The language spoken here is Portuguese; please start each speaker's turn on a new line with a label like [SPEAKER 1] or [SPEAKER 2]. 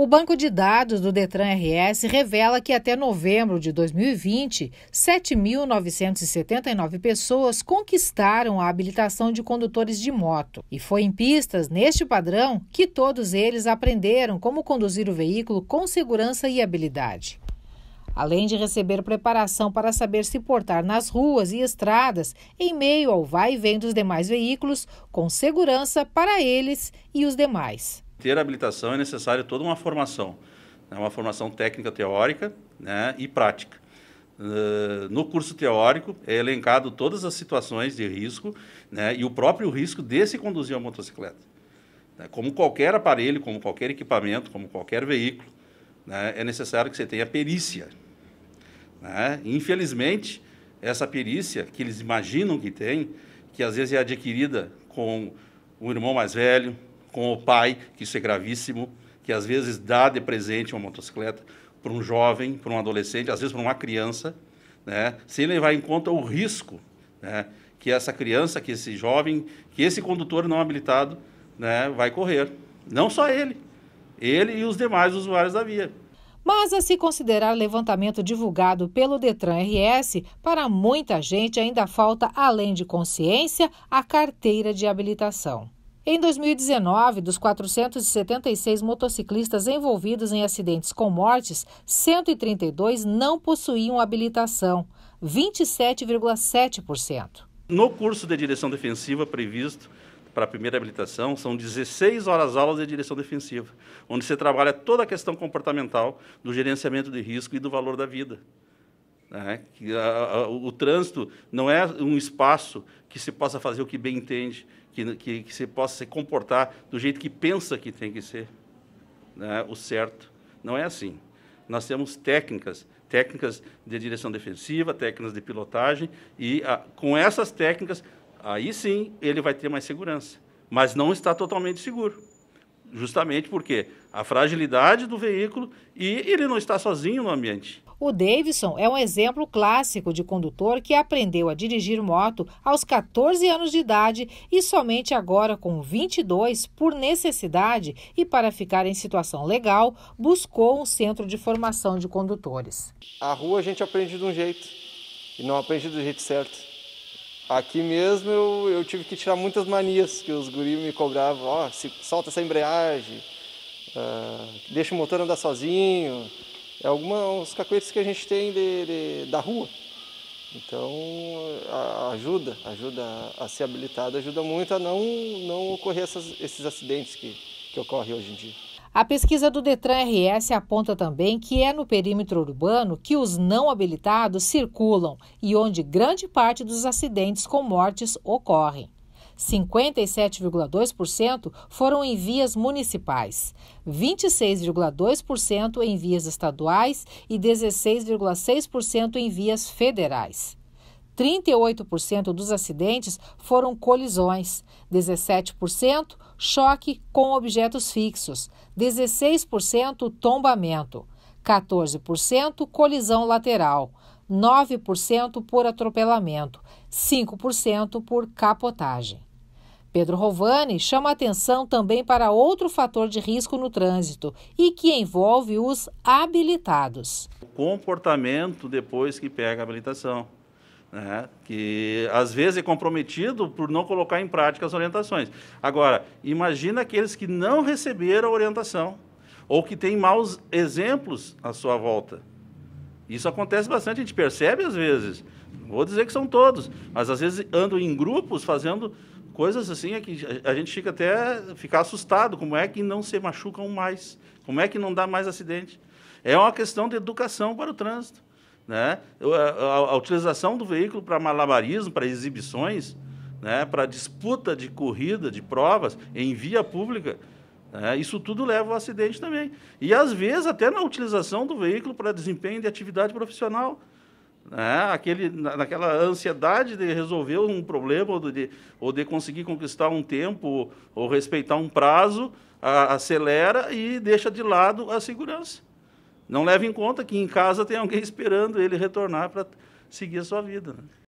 [SPEAKER 1] O banco de dados do Detran RS revela que até novembro de 2020, 7.979 pessoas conquistaram a habilitação de condutores de moto. E foi em pistas neste padrão que todos eles aprenderam como conduzir o veículo com segurança e habilidade. Além de receber preparação para saber se portar nas ruas e estradas, em meio ao vai e vem dos demais veículos, com segurança para eles e os demais
[SPEAKER 2] ter habilitação é necessário toda uma formação, né? uma formação técnica teórica né? e prática. Uh, no curso teórico é elencado todas as situações de risco né? e o próprio risco de se conduzir a motocicleta. Né, como qualquer aparelho, como qualquer equipamento, como qualquer veículo, né, é necessário que você tenha perícia. Né. Infelizmente, essa perícia que eles imaginam que tem, que às vezes é adquirida com um irmão mais velho, com o pai, que isso é gravíssimo, que às vezes dá de presente uma motocicleta para um jovem, para um adolescente, às vezes para uma criança, né? sem levar em conta o risco né? que essa criança, que esse jovem, que esse condutor não habilitado né? vai correr. Não só ele, ele e os demais usuários da via.
[SPEAKER 1] Mas, a se considerar levantamento divulgado pelo Detran RS, para muita gente ainda falta, além de consciência, a carteira de habilitação. Em 2019, dos 476 motociclistas envolvidos em acidentes com mortes, 132 não possuíam habilitação, 27,7%.
[SPEAKER 2] No curso de direção defensiva previsto para a primeira habilitação, são 16 horas aulas de direção defensiva, onde se trabalha toda a questão comportamental do gerenciamento de risco e do valor da vida. Né? Que a, a, o trânsito não é um espaço que se possa fazer o que bem entende, que, que, que se possa se comportar do jeito que pensa que tem que ser né? o certo. Não é assim. Nós temos técnicas, técnicas de direção defensiva, técnicas de pilotagem, e a, com essas técnicas, aí sim ele vai ter mais segurança. Mas não está totalmente seguro. Justamente porque a fragilidade do veículo e ele não está sozinho no ambiente.
[SPEAKER 1] O Davidson é um exemplo clássico de condutor que aprendeu a dirigir moto aos 14 anos de idade e somente agora com 22, por necessidade e para ficar em situação legal, buscou um centro de formação de condutores.
[SPEAKER 2] A rua a gente aprende de um jeito e não aprende do jeito certo. Aqui mesmo eu, eu tive que tirar muitas manias que os guris me cobravam. Ó, oh, se solta essa embreagem, uh, deixa o motor andar sozinho. É alguns cacuetes que a gente tem de, de, da rua. Então ajuda, ajuda a, a ser habilitado, ajuda muito a não, não ocorrer essas, esses acidentes que, que ocorrem hoje em dia.
[SPEAKER 1] A pesquisa do Detran RS aponta também que é no perímetro urbano que os não habilitados circulam e onde grande parte dos acidentes com mortes ocorrem. 57,2% foram em vias municipais, 26,2% em vias estaduais e 16,6% em vias federais. 38% dos acidentes foram colisões, 17% choque com objetos fixos, 16% tombamento, 14% colisão lateral, 9% por atropelamento, 5% por capotagem. Pedro Rovani chama atenção também para outro fator de risco no trânsito e que envolve os habilitados. O
[SPEAKER 2] comportamento depois que pega a habilitação né? que às vezes é comprometido por não colocar em prática as orientações. Agora, imagina aqueles que não receberam a orientação ou que têm maus exemplos à sua volta. Isso acontece bastante, a gente percebe às vezes. Vou dizer que são todos, mas às vezes andam em grupos fazendo coisas assim é que a gente fica até ficar assustado. Como é que não se machucam mais? Como é que não dá mais acidente? É uma questão de educação para o trânsito né? A, a, a utilização do veículo para malabarismo, para exibições, né? para disputa de corrida, de provas em via pública, né? isso tudo leva ao acidente também. E às vezes até na utilização do veículo para desempenho de atividade profissional. Né? Aquele, naquela ansiedade de resolver um problema ou de, ou de conseguir conquistar um tempo ou respeitar um prazo, a, acelera e deixa de lado a segurança. Não leva em conta que em casa tem alguém esperando ele retornar para seguir a sua vida. Né?